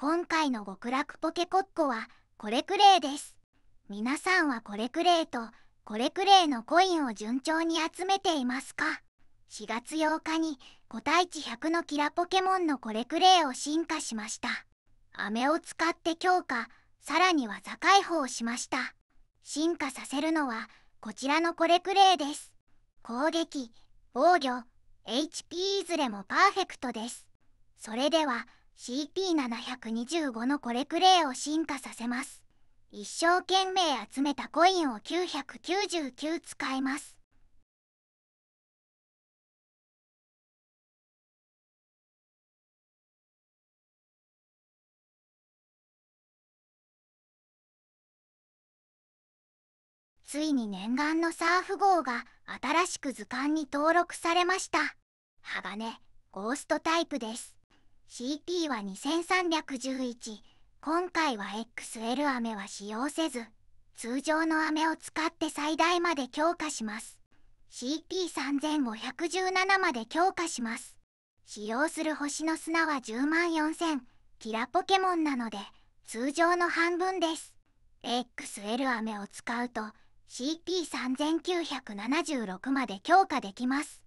今回の極楽ポケコッコはこれくれいです皆さんはこれくれいとこれくれいのコインを順調に集めていますか4月8日に個体値100のキラポケモンのこれくれいを進化しました飴を使って強化さらには座解放しました進化させるのはこちらのこれくれいです攻撃防御 HP いずれもパーフェクトですそれでは CP725 のコレクレーを進化させます一生懸命集めたコインを999使いますついに念願のサーフ号が新しく図鑑に登録されました鋼ゴーストタイプです CP は2311今回は XL 飴は使用せず通常の飴を使って最大まで強化します CP3517 まで強化します使用する星の砂は10万4000キラポケモンなので通常の半分です XL 飴を使うと CP3976 まで強化できます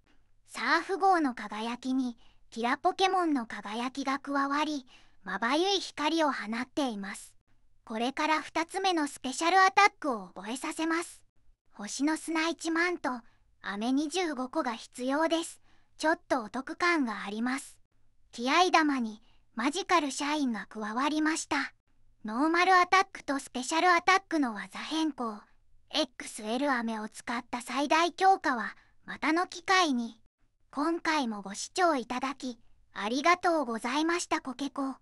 サーフ号の輝きにキラポケモンの輝きが加わりまばゆい光を放っていますこれから2つ目のスペシャルアタックを覚えさせます星の砂1万と飴25個が必要ですちょっとお得感があります気合玉にマジカル社員が加わりましたノーマルアタックとスペシャルアタックの技変更 XL 飴を使った最大強化はまたの機会に今回もご視聴いただきありがとうございましたコケコ。